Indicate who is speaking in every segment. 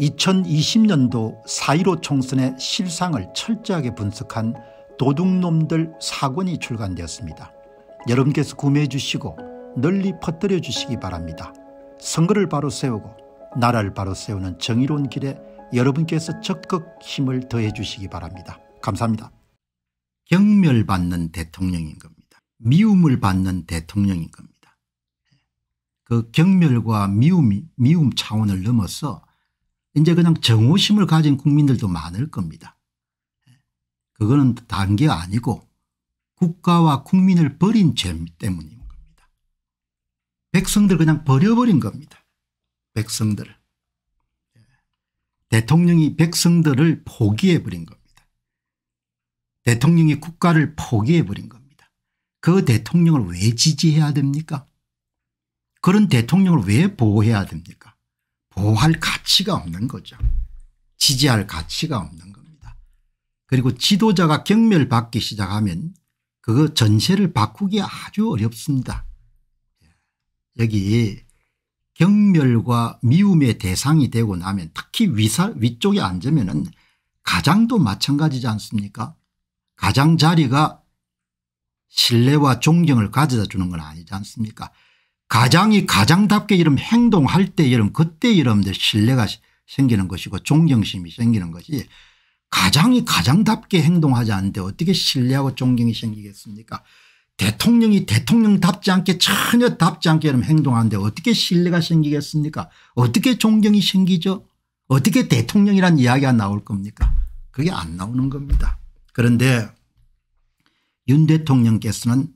Speaker 1: 2020년도 4.15 총선의 실상을 철저하게 분석한 도둑놈들 사권이 출간되었습니다. 여러분께서 구매해 주시고 널리 퍼뜨려 주시기 바랍니다. 선거를 바로 세우고 나라를 바로 세우는 정의로운 길에 여러분께서 적극 힘을 더해 주시기 바랍니다. 감사합니다. 경멸받는 대통령인 겁니다. 미움을 받는 대통령인 겁니다. 그 경멸과 미움이, 미움 차원을 넘어서 이제 그냥 정호심을 가진 국민들도 많을 겁니다. 그거는 단계 아니고 국가와 국민을 버린 죄 때문인 겁니다. 백성들 그냥 버려버린 겁니다. 백성들을. 대통령이 백성들을 포기해버린 겁니다. 대통령이 국가를 포기해버린 겁니다. 그 대통령을 왜 지지해야 됩니까? 그런 대통령을 왜 보호해야 됩니까? 보호할 가치가 없는 거죠. 지지할 가치가 없는 겁니다. 그리고 지도자가 경멸받기 시작하면 그거 전세를 바꾸기 아주 어렵습니다. 예. 여기 경멸과 미움의 대상이 되고 나면 특히 위사, 위쪽에 앉으면 은 가장도 마찬가지지 않습니까 가장 자리가 신뢰와 존경을 가져다 주는 건 아니지 않습니까 가장이 가장답게 이름 행동할 때 이름 그때 이름들 신뢰가 생기는 것이고 존경심이 생기는 것이 가장이 가장답게 행동하지 않는데 어떻게 신뢰하고 존경이 생기겠습니까 대통령이 대통령답지 않게 전혀 답지 않게 이름 행동하는데 어떻게 신뢰가 생기겠습니까 어떻게 존경이 생기죠 어떻게 대통령이란 이야기가 나올 겁니까 그게 안 나오는 겁니다 그런데 윤 대통령께서는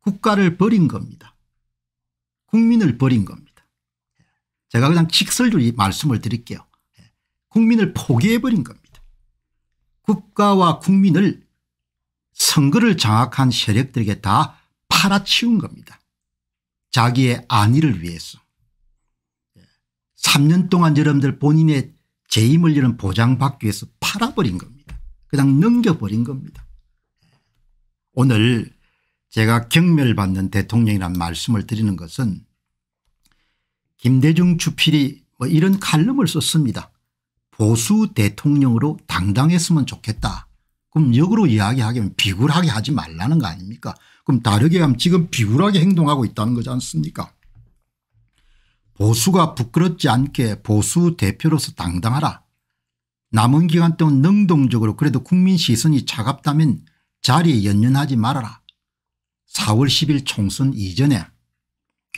Speaker 1: 국가를 버린 겁니다 국민을 버린 겁니다. 제가 그냥 직설로 말씀을 드릴게요. 국민을 포기해버린 겁니다. 국가와 국민을 선거를 장악한 세력들에게 다 팔아치운 겁니다. 자기의 안위를 위해서. 3년 동안 여러분들 본인의 재임을 이런 보장받기 위해서 팔아버린 겁니다. 그냥 넘겨버린 겁니다. 오늘 제가 경멸받는 대통령이란 말씀을 드리는 것은 김대중 주필이 뭐 이런 칼럼을 썼습니다. 보수 대통령으로 당당했으면 좋겠다. 그럼 역으로 이야기하면 기 비굴하게 하지 말라는 거 아닙니까 그럼 다르게 하면 지금 비굴하게 행동하고 있다는 거지 않습니까 보수가 부끄럽지 않게 보수 대표로서 당당하라. 남은 기간 동안 능동적으로 그래도 국민 시선이 차갑다면 자리에 연연하지 말아라. 4월 10일 총선 이전에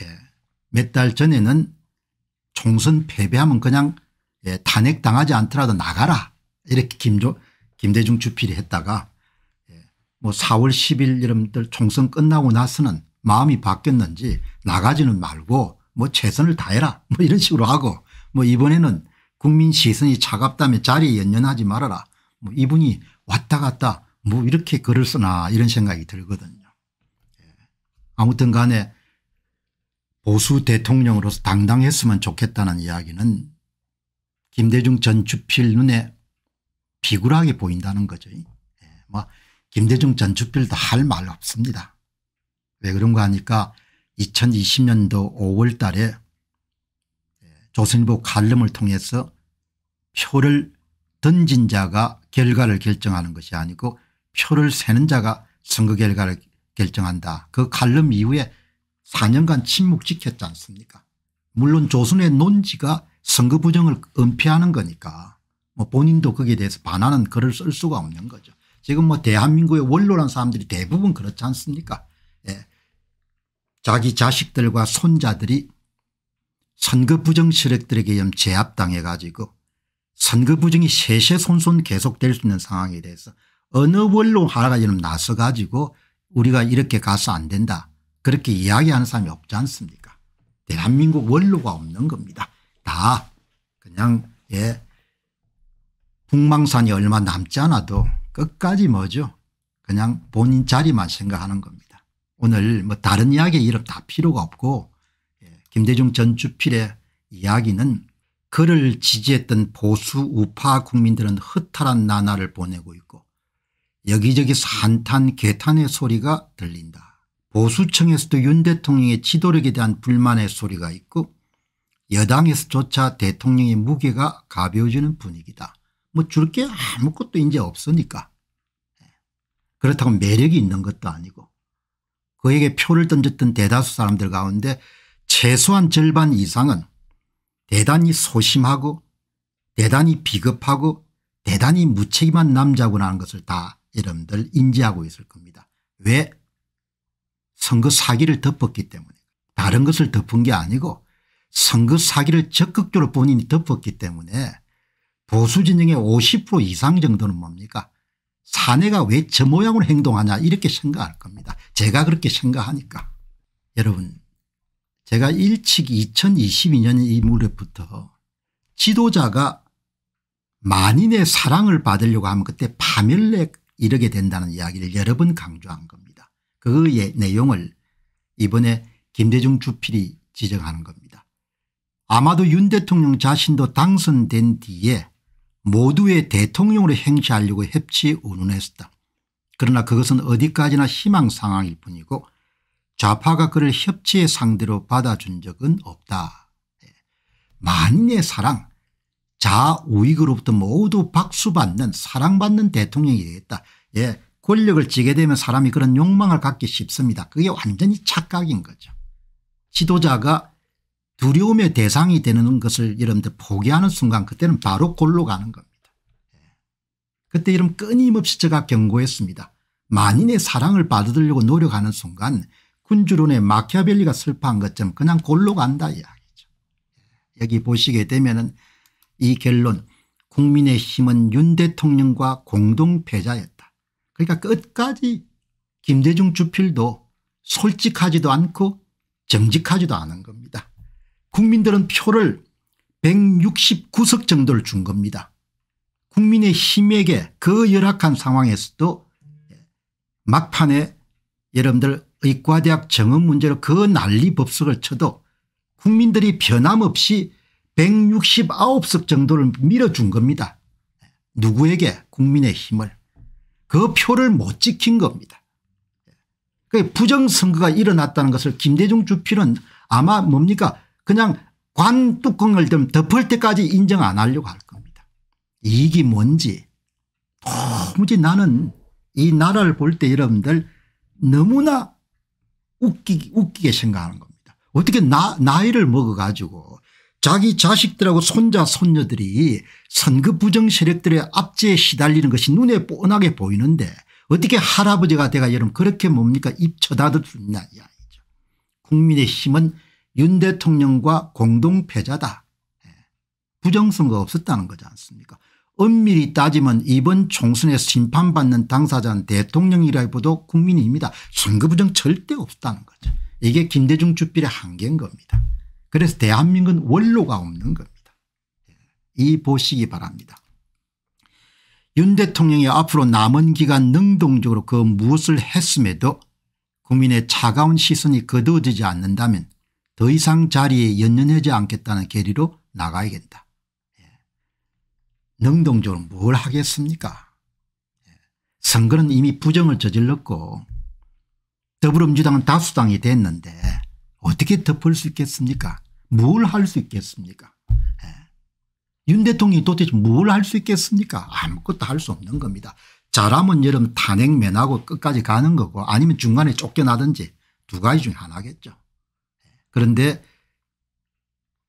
Speaker 1: 예. 몇달 전에는 총선 패배하면 그냥 예, 탄핵당하지 않더라도 나가라 이렇게 김조, 김대중 주필이 했다가 예, 뭐 4월 10일 여러분들 총선 끝나고 나서는 마음이 바뀌었는지 나가지는 말고 뭐 최선을 다해라 뭐 이런 식으로 하고 뭐 이번에는 국민 시선이 차갑다며 자리에 연연하지 말아라 뭐 이분이 왔다 갔다 뭐 이렇게 글을 쓰나 이런 생각이 들거든요. 예. 아무튼 간에 보수 대통령으로서 당당했으면 좋겠다는 이야기는 김대중 전 주필 눈에 비굴하게 보인다는 거죠. 예. 뭐 김대중 전 주필도 할 말 없습니다. 왜 그런가 하니까 2020년도 5월 달에 예, 조선일보 칼럼을 통해서 표를 던진 자가 결과를 결정하는 것이 아니고 표를 세는 자가 선거 결과를 결정한다. 그 칼럼 이후에 4년간 침묵 지켰지 않습니까 물론 조선의 논지가 선거 부정을 은폐하는 거니까 뭐 본인도 거기에 대해서 반하는 글을 쓸 수가 없는 거죠. 지금 뭐 대한민국의 원로란 사람들이 대부분 그렇지 않습니까 예. 자기 자식들과 손자들이 선거 부정 세력들에게 제압당해 가지고 선거 부정이 세세손손 계속될 수 있는 상황에 대해서 어느 원로 하나가 좀 나서 가지고 우리가 이렇게 가서 안 된다 그렇게 이야기하는 사람이 없지 않습니까 대한민국 원로가 없는 겁니다. 다 그냥 예 북망산이 얼마 남지 않아도 끝까지 뭐죠 그냥 본인 자리만 생각하는 겁니다. 오늘 뭐 다른 이야기 이름 다 필요가 없고 예, 김대중 전 주필의 이야기는 그를 지지했던 보수 우파 국민들은 허탈한 나날을 보내고 있고 여기저기 산탄 개탄의 소리가 들린다. 보수층에서도 윤 대통령의 지도력에 대한 불만의 소리가 있고 여당에서조차 대통령의 무게가 가벼워지는 분위기다. 뭐 줄 게 아무것도 이제 없으니까. 예. 그렇다고 매력이 있는 것도 아니고 그에게 표를 던졌던 대다수 사람들 가운데 최소한 절반 이상은 대단히 소심하고 대단히 비겁하고 대단히 무책임한 남자구나 하는 것을 다 여러분들 인지하고 있을 겁니다. 왜 선거 사기를 덮었기 때문에 다른 것을 덮은 게 아니고 선거 사기를 적극적으로 본인이 덮었기 때문에 보수 진영의 50% 이상 정도는 뭡니까 사내가 왜 저 모양으로 행동하냐 이렇게 생각할 겁니다. 제가 그렇게 생각하니까. 여러분 제가 일찍 2022년 이 무렵부터 지도자가 만인의 사랑을 받으려고 하면 그때 파멸에 이르게 된다는 이야기를 여러 번 강조한 겁니다. 그의 내용을 이번에 김대중 주필이 지적하는 겁니다. 아마도 윤 대통령 자신도 당선된 뒤에 모두의 대통령으로 행시하려고 협치 운운했었다. 그러나 그것은 어디까지나 희망 상황일 뿐이고 좌파가 그를 협치의 상대로 받아준 적은 없다. 예. 만인의 사랑 좌우익으로부터 모두 박수받는 사랑받는 대통령이 되겠다. 예, 권력을 쥐게 되면 사람이 그런 욕망을 갖기 쉽습니다. 그게 완전히 착각인 거죠. 지도자가 두려움의 대상이 되는 것을 여러분들 포기하는 순간 그때는 바로 골로 가는 겁니다. 예. 그때 이름 끊임없이 제가 경고했습니다. 만인의 사랑을 받으려고 노력하는 순간 군주론의 마키아벨리가 슬퍼한 것처럼 그냥 골로 간다 이야기죠. 예. 여기 보시게 되면 은이 결론 국민의힘은 윤 대통령과 공동패자였다. 그러니까 끝까지 김대중 주필도 솔직하지도 않고 정직하지도 않은 겁니다. 국민들은 표를 169석 정도를 준 겁니다. 국민의 힘에게 그 열악한 상황에서도 막판에 여러분들 의과대학 정원 문제로 그 난리 법석을 쳐도 국민들이 변함없이 169석 정도를 밀어준 겁니다. 누구에게 국민의 힘을. 그 표를 못 지킨 겁니다. 그 부정선거가 일어났다는 것을 김대중 주필은 아마 뭡니까 그냥 관 뚜껑을 좀 덮을 때까지 인정 안 하려고 할 겁니다. 이익이 뭔지 도무지 나는 이 나라를 볼 때 여러분들 너무나 웃기, 웃기게 생각하는 겁니다. 어떻게 나, 나이를 먹어가지고 자기 자식들하고 손자 손녀들이 선거 부정 세력들의 압제에 시달리는 것이 눈에 뻔하게 보이는데 어떻게 할아버지가 돼가 여러분 그렇게 뭡니까 입 쳐다도 죽냐 이 아니죠. 국민의힘은 윤 대통령과 공동패자다. 예. 부정선거 없었다는 거지 않습니까 엄밀히 따지면 이번 총선에 심판받는 당사자는 대통령이라기보다 국민입니다. 선거 부정 절대 없다는 거죠. 이게 김대중 주필의 한계인 겁니다. 그래서 대한민국은 원로가 없는 겁니다. 예, 이 보시기 바랍니다. 윤 대통령이 앞으로 남은 기간 능동적으로 그 무엇을 했음에도 국민의 차가운 시선이 거두어지지 않는다면 더 이상 자리에 연연하지 않겠다는 계리로 나가야 된다. 예. 능동적으로 뭘 하겠습니까 예. 선거는 이미 부정을 저질렀고 더불어민주당은 다수당이 됐는데 어떻게 덮을 수 있겠습니까 뭘할수 있겠습니까? 예. 윤 대통령이 도대체 뭘 할 수 있겠습니까? 아무것도 할 수 없는 겁니다. 잘하면 여러분 탄핵 면하고 끝까지 가는 거고 아니면 중간에 쫓겨나든지 두 가지 중에 하나겠죠. 예. 그런데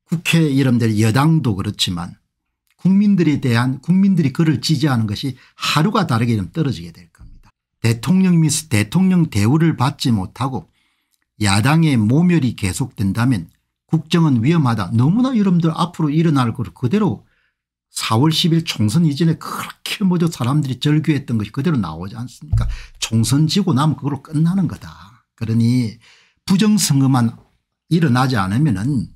Speaker 1: 국회 여러분들 여당도 그렇지만 국민들에 대한 국민들이 그를 지지하는 것이 하루가 다르게 좀 떨어지게 될 겁니다. 대통령이 대통령 대우를 받지 못하고 야당의 모멸이 계속된다면 국정은 위험하다. 너무나 여러분들 앞으로 일어날 것 그대로 4월 10일 총선 이전에 그렇게 먼저 사람들이 절규했던 것이 그대로 나오지 않습니까 총선 지고 나면 그걸로 끝나는 거다. 그러니 부정선거만 일어나지 않으면 은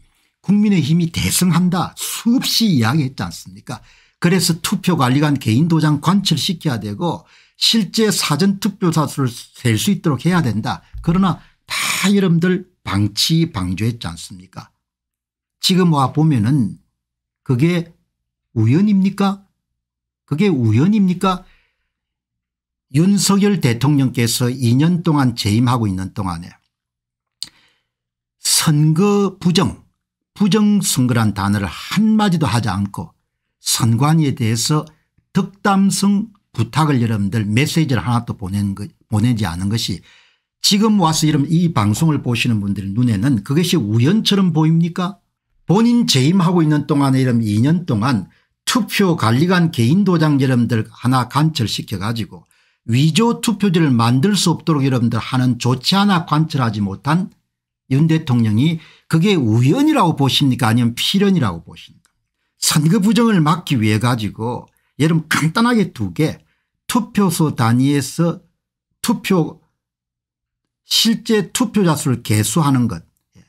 Speaker 1: 국민의힘이 대승한다 수없이 이야기했지 않습니까 그래서 투표관리관 개인도장 관철시켜야 되고 실제 사전투표사 수를 셀 수 있도록 해야 된다. 그러나 다 여러분들 방치 방조했지 않습니까 지금 와 보면은 그게 우연입니까 그게 우연입니까 윤석열 대통령께서 2년 동안 재임하고 있는 동안에 선거 부정 부정선거란 단어를 한마디도 하지 않고 선관위에 대해서 덕담성 부탁을 여러분들 메시지를 하나 또 보낸 거, 보내지 않은 것이 지금 와서 이런 이 방송을 보시는 분들의 눈에는 그것이 우연처럼 보입니까 본인 재임하고 있는 동안에 이런 2년 동안 투표 관리관 개인 도장 여러분들 하나 관철시켜 가지고 위조 투표지를 만들 수 없도록 여러분들 하는 조치 하나 관철하지 못한 윤 대통령이 그게 우연이라고 보십니까 아니면 필연이라고 보십니까 선거 부정을 막기 위해 가지고 여러분 간단하게 두 개 투표소 단위에서 투표 실제 투표자 수를 개수하는 것 예.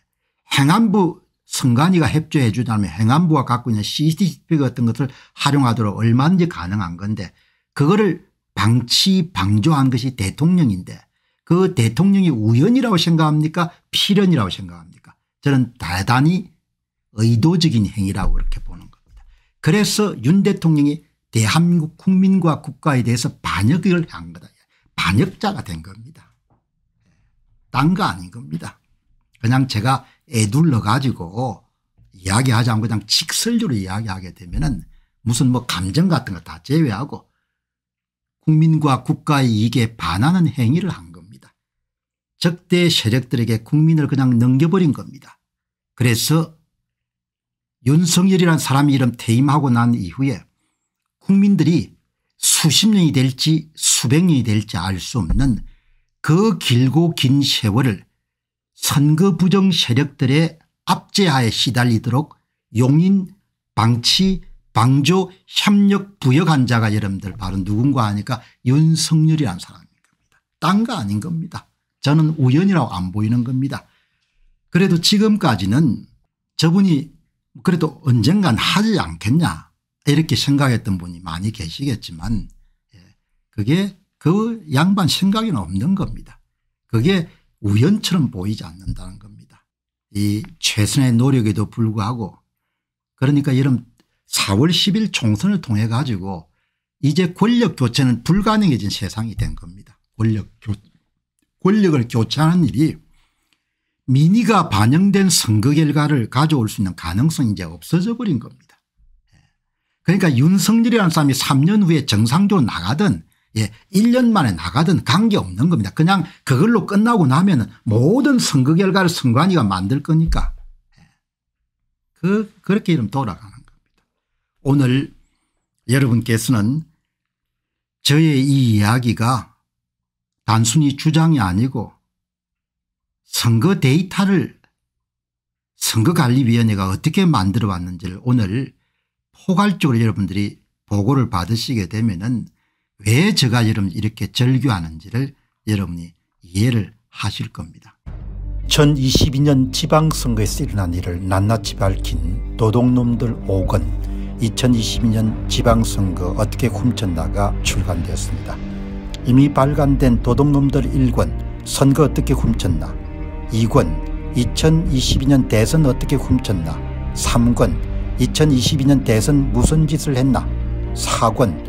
Speaker 1: 행안부 선관위가 협조해 주자면 행안부가 갖고 있는 CCTV 같은 것을 활용하도록 얼마든지 가능한 건데 그거를 방치 방조한 것이 대통령인데 그 대통령이 우연이라고 생각합니까 필연이라고 생각합니까 저는 대단히 의도적인 행위라고 그렇게 보는 겁니다. 그래서 윤 대통령이 대한민국 국민과 국가에 대해서 반역을 한 거다. 반역자가 된 겁니다. 딴거 아닌 겁니다. 그냥 제가 애둘러 가지고 이야기하지 않고 그냥 직설적으로 이야기하게 되면은 무슨 뭐 감정 같은 거 다 제외하고 국민과 국가의 이익에 반하는 행위를 한 겁니다. 적대 세력들에게 국민을 그냥 넘겨버린 겁니다. 그래서 윤석열이라는 사람이 이름 퇴임하고 난 이후에 국민들이 수십 년이 될지 수백 년이 될지 알 수 없는 그 길고 긴 세월을 선거 부정 세력들의 압제하에 시달리도록 용인 방치 방조 협력 부역한 자가 여러분들 바로 누군가 하니까 윤석열이라는 사람인 겁니다. 딴 거 아닌 겁니다. 저는 우연이라고 안 보이는 겁니다. 그래도 지금까지는 저분이 그래도 언젠간 하지 않겠냐 이렇게 생각했던 분이 많이 계시겠지만 예, 그게 그 양반 생각에는 없는 겁니다. 그게 우연처럼 보이지 않는다는 겁니다. 이 최선의 노력에도 불구하고 그러니까 이런 4월 10일 총선을 통해 가지고 이제 권력 교체는 불가능해진 세상이 된 겁니다. 권력 교, 권력을 교체하는 일이 민의가 반영된 선거 결과를 가져올 수 있는 가능성이 이제 없어져 버린 겁니다. 예. 그러니까 윤석열이라는 사람이 3년 후에 정상적으로 나가든 예, 1년 만에 나가든 관계없는 겁니다. 그냥 그걸로 끝나고 나면 모든 선거 결과를 선관위가 만들 거니까 예. 그 그렇게 이름 돌아가는 겁니다. 오늘 여러분께서는 저의 이 이야기가 단순히 주장이 아니고 선거 데이터를 선거관리위원회가 어떻게 만들어 왔는지를 오늘 포괄적으로 여러분들이 보고를 받으시게 되면 은왜 제가 여러분 이렇게 절규하는지를 여러분이 이해를 하실 겁니다. 2022년 지방선거에서 일어난 일을 낱낱이 밝힌 도둑놈들 5권 2022년 지방선거 어떻게 훔쳤나가 출간되었습니다. 이미 발간된 도둑놈들 1권 선거 어떻게 훔쳤나 2권 2022년 대선 어떻게 훔쳤나 3권 2022년 대선 무슨 짓을 했나 4권